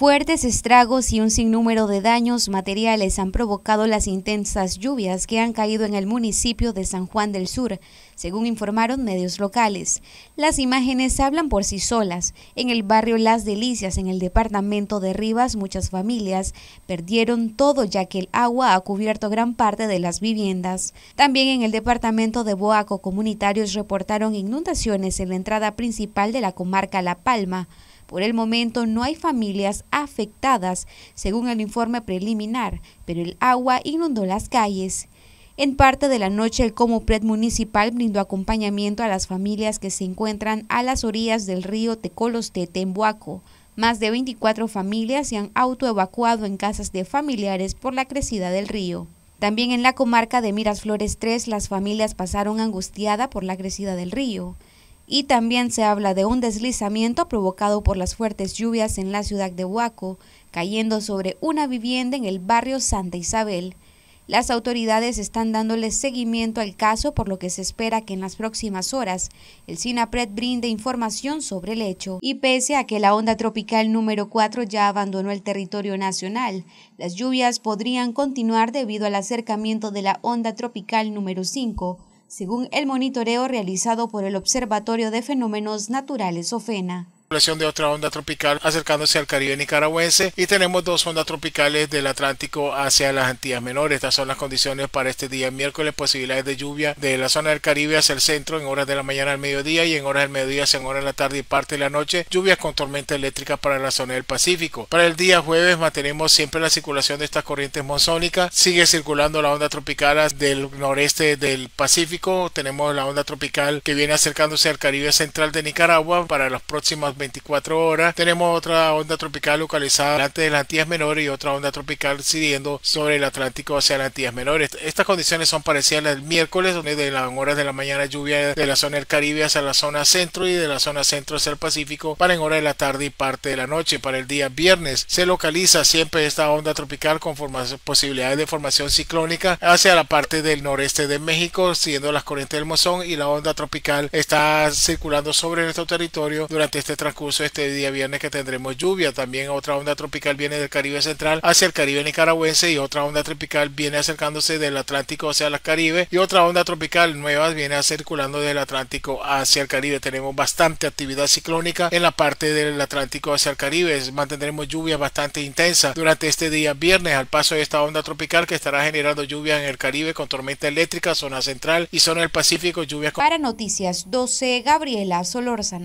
Fuertes estragos y un sinnúmero de daños materiales han provocado las intensas lluvias que han caído en el municipio de San Juan del Sur, según informaron medios locales. Las imágenes hablan por sí solas. En el barrio Las Delicias, en el departamento de Rivas, muchas familias perdieron todo ya que el agua ha cubierto gran parte de las viviendas. También en el departamento de Boaco, comunitarios reportaron inundaciones en la entrada principal de la comarca La Palma. Por el momento no hay familias afectadas, según el informe preliminar, pero el agua inundó las calles. En parte de la noche, el Comopred municipal brindó acompañamiento a las familias que se encuentran a las orillas del río Tecolostete en Buaco. Más de 24 familias se han autoevacuado en casas de familiares por la crecida del río. También en la comarca de Flores 3, las familias pasaron angustiada por la crecida del río y también se habla de un deslizamiento provocado por las fuertes lluvias en la ciudad de Huaco, cayendo sobre una vivienda en el barrio Santa Isabel. Las autoridades están dándole seguimiento al caso, por lo que se espera que en las próximas horas el SINAPRED brinde información sobre el hecho. Y pese a que la onda tropical número 4 ya abandonó el territorio nacional, las lluvias podrían continuar debido al acercamiento de la onda tropical número 5, según el monitoreo realizado por el Observatorio de Fenómenos Naturales OFENA circulación de otra onda tropical acercándose al Caribe nicaragüense y tenemos dos ondas tropicales del Atlántico hacia las Antillas Menores. Estas son las condiciones para este día miércoles, posibilidades de lluvia de la zona del Caribe hacia el centro en horas de la mañana al mediodía y en horas del mediodía hacia en horas de la tarde y parte de la noche, lluvias con tormenta eléctrica para la zona del Pacífico. Para el día jueves mantenemos siempre la circulación de estas corrientes monzónicas, sigue circulando la onda tropical del noreste del Pacífico, tenemos la onda tropical que viene acercándose al Caribe central de Nicaragua para las próximas 24 horas. Tenemos otra onda tropical localizada delante de las Antillas Menores y otra onda tropical siguiendo sobre el Atlántico hacia las Antillas Menores. Estas condiciones son parecidas al miércoles, donde de las horas de la mañana lluvia de la zona del Caribe hacia la zona centro y de la zona centro hacia el Pacífico para en hora de la tarde y parte de la noche. Para el día viernes se localiza siempre esta onda tropical con posibilidades de formación ciclónica hacia la parte del noreste de México, siguiendo las corrientes del mozón y la onda tropical está circulando sobre nuestro territorio durante este trabajo curso este día viernes que tendremos lluvia. También otra onda tropical viene del Caribe Central hacia el Caribe nicaragüense y otra onda tropical viene acercándose del Atlántico hacia el Caribe y otra onda tropical nueva viene circulando del Atlántico hacia el Caribe. Tenemos bastante actividad ciclónica en la parte del Atlántico hacia el Caribe. Mantendremos lluvia bastante intensa durante este día viernes al paso de esta onda tropical que estará generando lluvia en el Caribe con tormenta eléctrica, zona central y zona del Pacífico, lluvia. Para Noticias 12, Gabriela Solórzano.